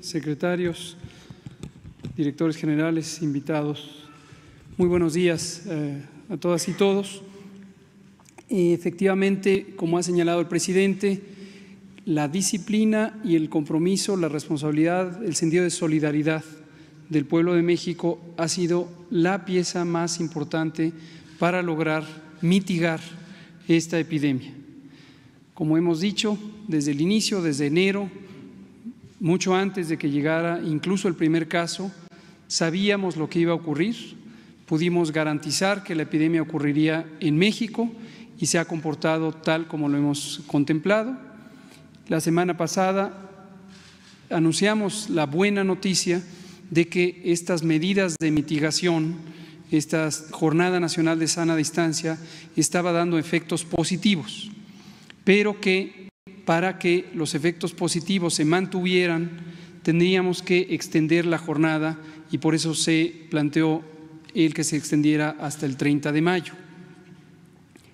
secretarios, directores generales, invitados, muy buenos días eh, a todas y todos. Efectivamente, como ha señalado el presidente, la disciplina y el compromiso, la responsabilidad, el sentido de solidaridad del pueblo de México ha sido la pieza más importante para lograr mitigar esta epidemia. Como hemos dicho, desde el inicio, desde enero, mucho antes de que llegara incluso el primer caso, sabíamos lo que iba a ocurrir, pudimos garantizar que la epidemia ocurriría en México y se ha comportado tal como lo hemos contemplado. La semana pasada anunciamos la buena noticia de que estas medidas de mitigación, esta Jornada Nacional de Sana Distancia, estaba dando efectos positivos, pero que para que los efectos positivos se mantuvieran, tendríamos que extender la jornada y por eso se planteó el que se extendiera hasta el 30 de mayo.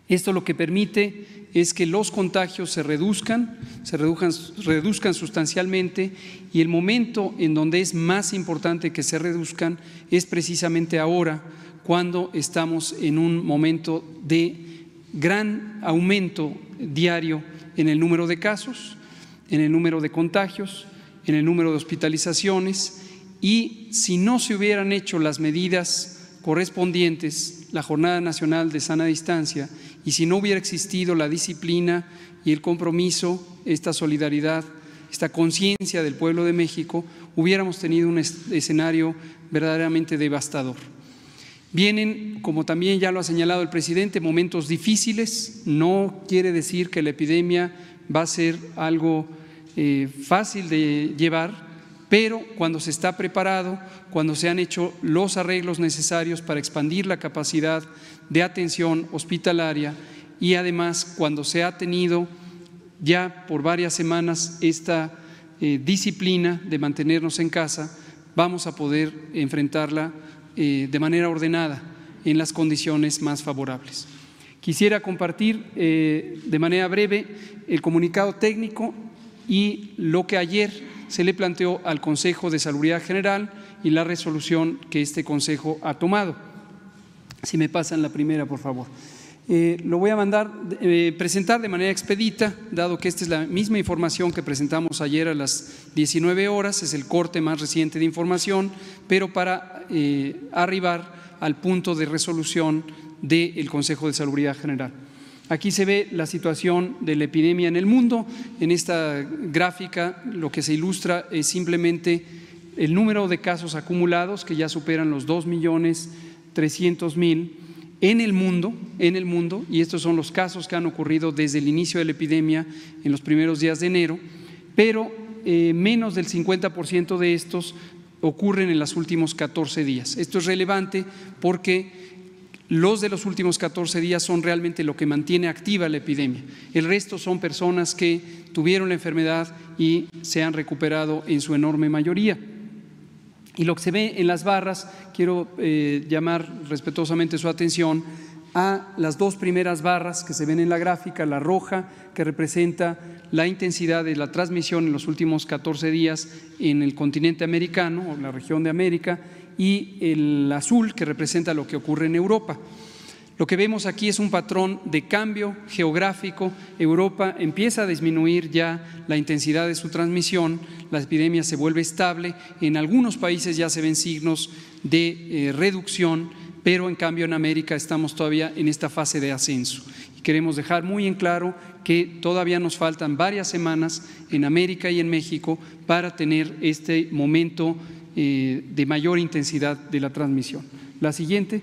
Esto lo que permite es que los contagios se reduzcan, se reduzcan, reduzcan, sustancialmente y el momento en donde es más importante que se reduzcan es precisamente ahora, cuando estamos en un momento de gran aumento diario en el número de casos, en el número de contagios, en el número de hospitalizaciones y si no se hubieran hecho las medidas correspondientes, la Jornada Nacional de Sana Distancia, y si no hubiera existido la disciplina y el compromiso, esta solidaridad, esta conciencia del pueblo de México, hubiéramos tenido un escenario verdaderamente devastador. Vienen, como también ya lo ha señalado el presidente, momentos difíciles. No quiere decir que la epidemia va a ser algo eh, fácil de llevar, pero cuando se está preparado, cuando se han hecho los arreglos necesarios para expandir la capacidad de atención hospitalaria y además cuando se ha tenido ya por varias semanas esta eh, disciplina de mantenernos en casa, vamos a poder enfrentarla eh, de manera ordenada en las condiciones más favorables. Quisiera compartir eh, de manera breve el comunicado técnico y lo que ayer se le planteó al Consejo de Salubridad General y la resolución que este Consejo ha tomado. Si me pasan la primera, por favor. Eh, lo voy a mandar, eh, presentar de manera expedita, dado que esta es la misma información que presentamos ayer a las 19 horas, es el corte más reciente de información, pero para eh, arribar al punto de resolución del Consejo de Salubridad General. Aquí se ve la situación de la epidemia en el mundo. En esta gráfica lo que se ilustra es simplemente el número de casos acumulados que ya superan los 2 millones 300 mil en el mundo, en el mundo, y estos son los casos que han ocurrido desde el inicio de la epidemia en los primeros días de enero, pero eh, menos del 50% de estos ocurren en los últimos 14 días. Esto es relevante porque los de los últimos 14 días son realmente lo que mantiene activa la epidemia. El resto son personas que tuvieron la enfermedad y se han recuperado en su enorme mayoría. Y lo que se ve en las barras, quiero eh, llamar respetuosamente su atención a las dos primeras barras que se ven en la gráfica, la roja, que representa la intensidad de la transmisión en los últimos 14 días en el continente americano o la región de América, y el azul, que representa lo que ocurre en Europa. Lo que vemos aquí es un patrón de cambio geográfico. Europa empieza a disminuir ya la intensidad de su transmisión, la epidemia se vuelve estable, en algunos países ya se ven signos de eh, reducción, pero en cambio en América estamos todavía en esta fase de ascenso. Y queremos dejar muy en claro que todavía nos faltan varias semanas en América y en México para tener este momento eh, de mayor intensidad de la transmisión. La siguiente.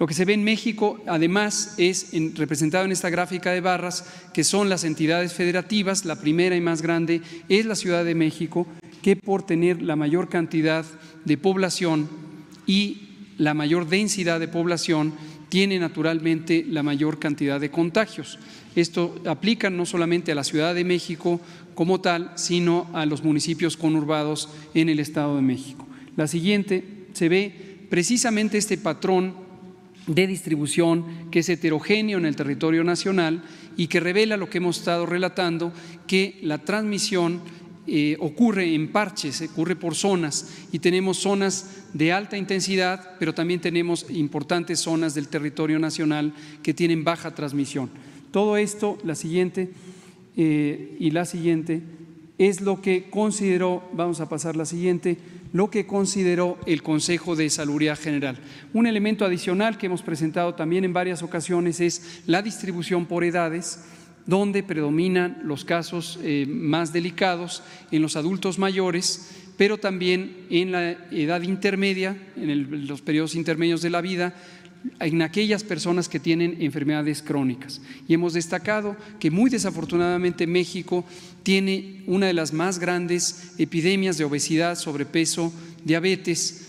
Lo que se ve en México, además, es representado en esta gráfica de barras, que son las entidades federativas. La primera y más grande es la Ciudad de México, que por tener la mayor cantidad de población y la mayor densidad de población, tiene naturalmente la mayor cantidad de contagios. Esto aplica no solamente a la Ciudad de México como tal, sino a los municipios conurbados en el Estado de México. La siguiente se ve precisamente este patrón de distribución que es heterogéneo en el territorio nacional y que revela lo que hemos estado relatando, que la transmisión eh, ocurre en parches, ocurre por zonas y tenemos zonas de alta intensidad, pero también tenemos importantes zonas del territorio nacional que tienen baja transmisión. Todo esto, la siguiente eh, y la siguiente es lo que consideró, vamos a pasar la siguiente, lo que consideró el Consejo de Salud General. Un elemento adicional que hemos presentado también en varias ocasiones es la distribución por edades donde predominan los casos eh, más delicados en los adultos mayores, pero también en la edad intermedia, en los periodos intermedios de la vida, en aquellas personas que tienen enfermedades crónicas. Y hemos destacado que muy desafortunadamente México tiene una de las más grandes epidemias de obesidad, sobrepeso, diabetes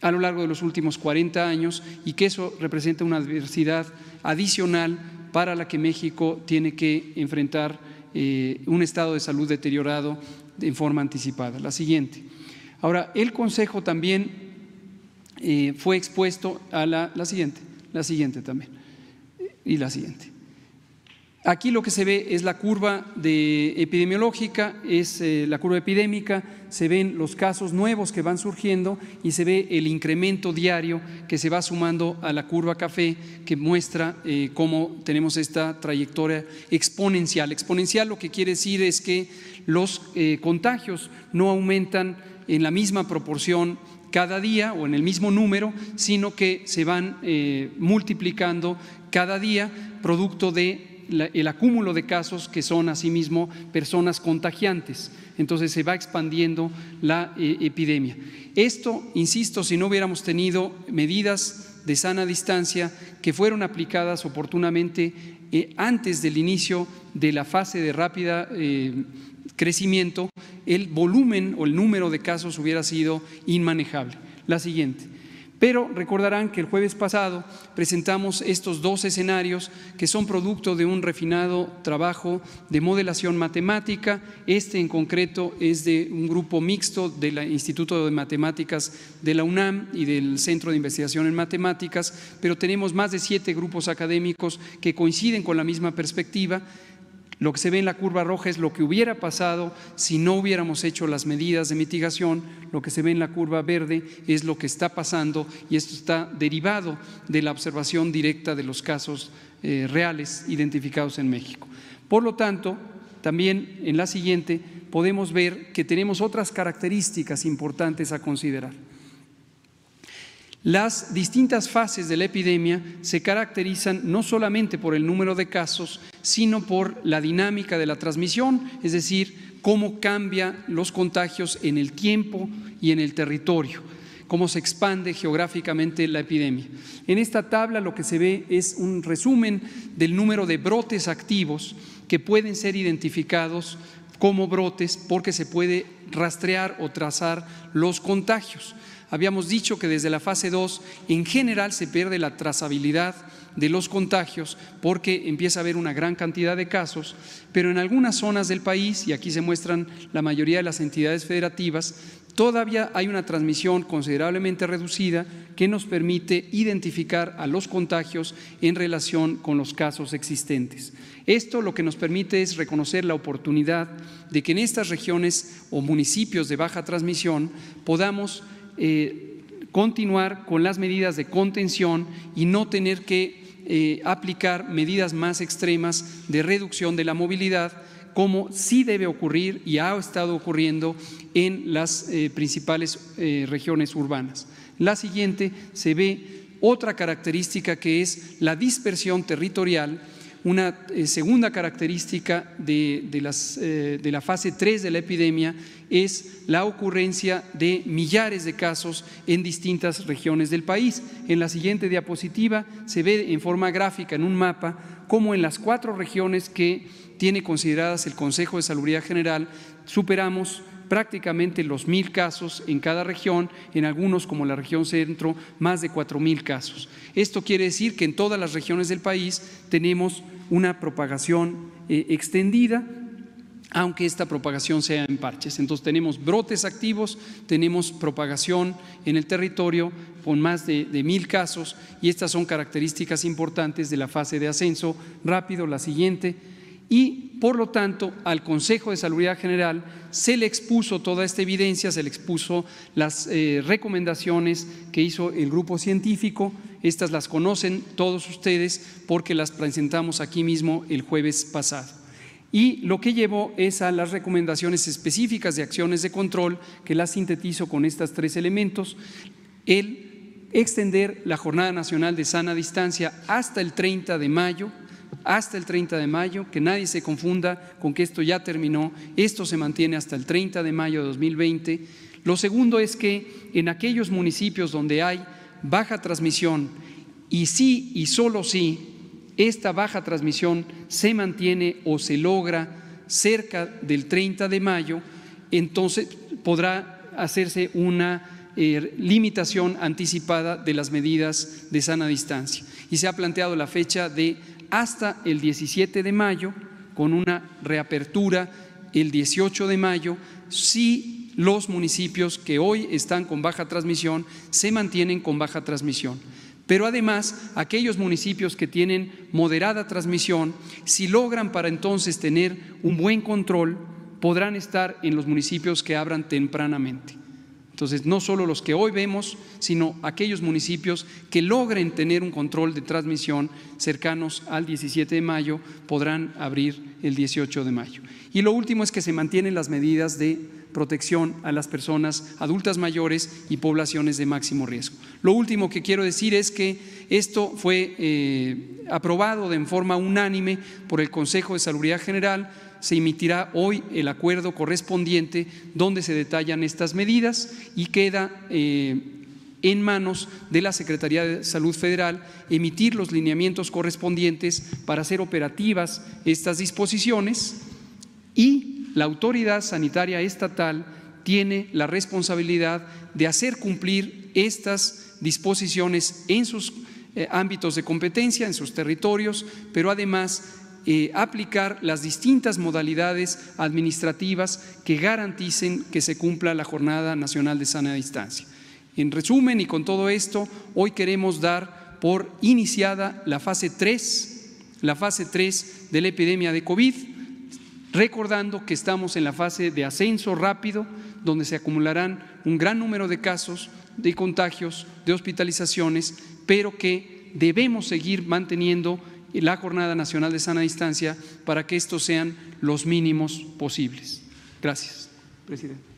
a lo largo de los últimos 40 años y que eso representa una adversidad adicional para la que México tiene que enfrentar eh, un estado de salud deteriorado en forma anticipada. La siguiente. Ahora, el Consejo también eh, fue expuesto a la, siguiente, la siguiente también, y la siguiente. Aquí lo que se ve es la curva epidemiológica, es eh, la curva epidémica, se ven los casos nuevos que van surgiendo y se ve el incremento diario que se va sumando a la curva café que muestra eh, cómo tenemos esta trayectoria exponencial. Exponencial lo que quiere decir es que los contagios no aumentan en la misma proporción cada día o en el mismo número, sino que se van eh, multiplicando cada día producto de el acúmulo de casos que son asimismo personas contagiantes. Entonces se va expandiendo la eh, epidemia. Esto, insisto, si no hubiéramos tenido medidas de sana distancia que fueron aplicadas oportunamente eh, antes del inicio de la fase de rápida crecimiento, el volumen o el número de casos hubiera sido inmanejable. La siguiente. Pero recordarán que el jueves pasado presentamos estos dos escenarios que son producto de un refinado trabajo de modelación matemática. Este en concreto es de un grupo mixto del Instituto de Matemáticas de la UNAM y del Centro de Investigación en Matemáticas, pero tenemos más de siete grupos académicos que coinciden con la misma perspectiva lo que se ve en la curva roja es lo que hubiera pasado si no hubiéramos hecho las medidas de mitigación. Lo que se ve en la curva verde es lo que está pasando y esto está derivado de la observación directa de los casos eh, reales identificados en México. Por lo tanto, también en la siguiente podemos ver que tenemos otras características importantes a considerar. Las distintas fases de la epidemia se caracterizan no solamente por el número de casos, sino por la dinámica de la transmisión, es decir, cómo cambia los contagios en el tiempo y en el territorio, cómo se expande geográficamente la epidemia. En esta tabla lo que se ve es un resumen del número de brotes activos que pueden ser identificados como brotes porque se puede rastrear o trazar los contagios habíamos dicho que desde la fase 2 en general se pierde la trazabilidad de los contagios porque empieza a haber una gran cantidad de casos, pero en algunas zonas del país, y aquí se muestran la mayoría de las entidades federativas, todavía hay una transmisión considerablemente reducida que nos permite identificar a los contagios en relación con los casos existentes. Esto lo que nos permite es reconocer la oportunidad de que en estas regiones o municipios de baja transmisión podamos eh, continuar con las medidas de contención y no tener que eh, aplicar medidas más extremas de reducción de la movilidad como sí debe ocurrir y ha estado ocurriendo en las eh, principales regiones urbanas. La siguiente se ve otra característica que es la dispersión territorial una eh, segunda característica de, las, eh, de, la fase 3 de la epidemia es la ocurrencia de millares de casos en distintas regiones del país. En la siguiente diapositiva se ve en forma gráfica, en un mapa, cómo en las cuatro regiones que tiene consideradas el Consejo de Salubridad General superamos prácticamente los mil casos en cada región, en algunos como la región centro, más de cuatro mil casos. Esto quiere decir que en todas las regiones del país tenemos una propagación eh, extendida aunque esta propagación sea en parches. Entonces tenemos brotes activos, tenemos propagación en el territorio con más de, mil casos y estas son características importantes de la fase de ascenso rápido, la siguiente, y por lo tanto, al Consejo de Salud General se le expuso toda esta evidencia, se le expuso las eh, recomendaciones que hizo el grupo científico. Estas las conocen todos ustedes porque las presentamos aquí mismo el jueves pasado. Y lo que llevó es a las recomendaciones específicas de acciones de control, que las sintetizo con estos tres elementos. El extender la Jornada Nacional de Sana Distancia hasta el 30 de mayo, hasta el 30 de mayo, que nadie se confunda con que esto ya terminó, esto se mantiene hasta el 30 de mayo de 2020. Lo segundo es que en aquellos municipios donde hay baja transmisión y sí y solo sí esta baja transmisión se mantiene o se logra cerca del 30 de mayo, entonces podrá hacerse una eh, limitación anticipada de las medidas de sana distancia. Y se ha planteado la fecha de hasta el 17 de mayo, con una reapertura el 18 de mayo, si los municipios que hoy están con baja transmisión se mantienen con baja transmisión. Pero además, aquellos municipios que tienen moderada transmisión, si logran para entonces tener un buen control, podrán estar en los municipios que abran tempranamente. Entonces, no solo los que hoy vemos, sino aquellos municipios que logren tener un control de transmisión cercanos al 17 de mayo podrán abrir el 18 de mayo. Y lo último es que se mantienen las medidas de protección a las personas adultas mayores y poblaciones de máximo riesgo. Lo último que quiero decir es que esto fue eh, aprobado de forma unánime por el Consejo de Salubridad General se emitirá hoy el acuerdo correspondiente donde se detallan estas medidas y queda eh, en manos de la Secretaría de Salud Federal emitir los lineamientos correspondientes para hacer operativas estas disposiciones y la autoridad sanitaria estatal tiene la responsabilidad de hacer cumplir estas disposiciones en sus eh, ámbitos de competencia, en sus territorios, pero además aplicar las distintas modalidades administrativas que garanticen que se cumpla la Jornada Nacional de Sana Distancia. En resumen y con todo esto, hoy queremos dar por iniciada la fase 3, la fase 3 de la epidemia de COVID, recordando que estamos en la fase de ascenso rápido, donde se acumularán un gran número de casos, de contagios, de hospitalizaciones, pero que debemos seguir manteniendo y la Jornada Nacional de Sana Distancia para que estos sean los mínimos posibles. Gracias, presidente.